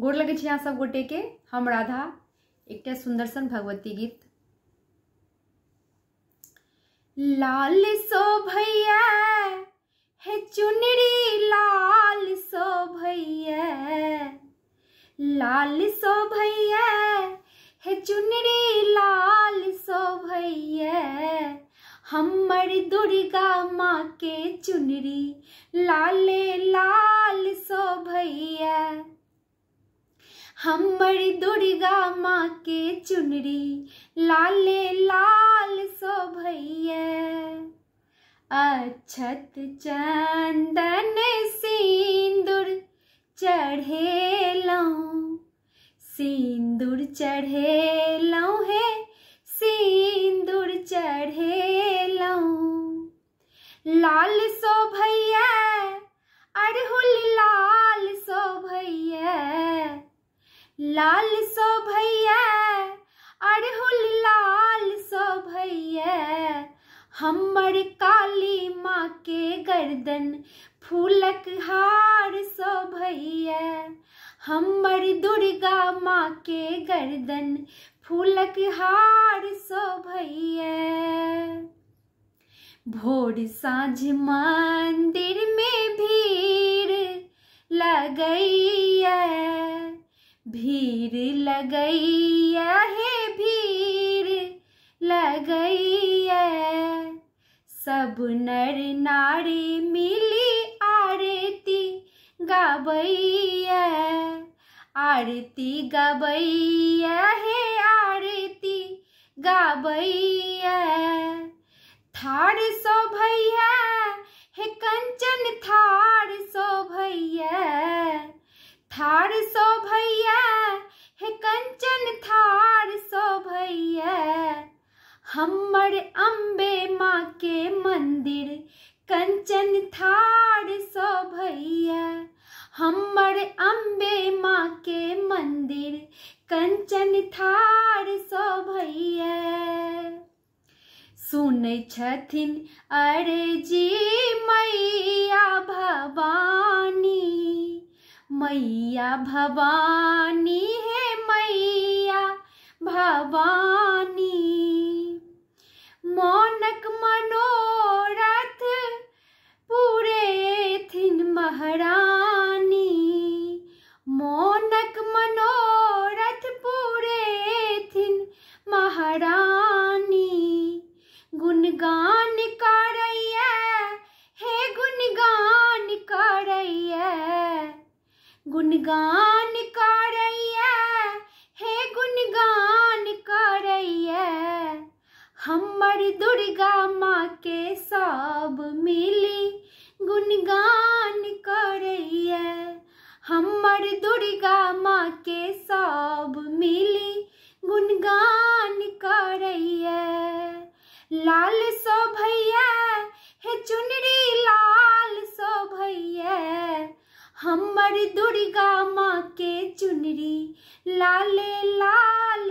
गोर लगे अहाँ सब गोटे के हम राधा एक सुंदर सन भगवती गीत लाल सो भैया है चुनरी लाल सो भैया लाल सो भैया है चुनरी लाल सो भैया हमर दुर्गा माँ के चुनरी लाले हम बड़ी दुर्गा माँ के चुनरी लाले लाल सो भैया अच्छत चंदन सिंदूर चढ़े लऊँ सिंदूर चढ़े लऊँ हे सिंदूर चढ़े लऊँ लाल सो भैया अड़हुल लाल सो भैया लाल सो भैया अड़हुल लाल सो भैया हमर काली माँ के गर्दन फूलक हार सो भैया हमर दुर्गा माँ के गर्दन फूलक हार सो भैया भोर साँझ मंदिर में भीड़ लगई भीर लगैया हे भीर लगैया सब नर नारी मिली आरती गबैया आरती गबैया हे आरती गबैया थार सो भैया हे कंचन थार सो भैया थार ठार भैया हमर अम्बे माँ के मंदिर कंचन थार भैया हमर अम्बे माँ के मंदिर कंचन थार भैया सुनै छथिन जी मैया भवानी मैया भवानी मोनक मनोरथ पूरे थिन महारानी गुणगान कर हे गुणगान कर गुणगान कर हे गुणगान कर हमर दुर्गा माँ के सब मिली गुणगान कर हमर दुर्गा मिली गुणगान करैया लाल सो भैया हे चुनरी लाल सो भैया हमर दुर्गा माँ के चुनरी लाले लाल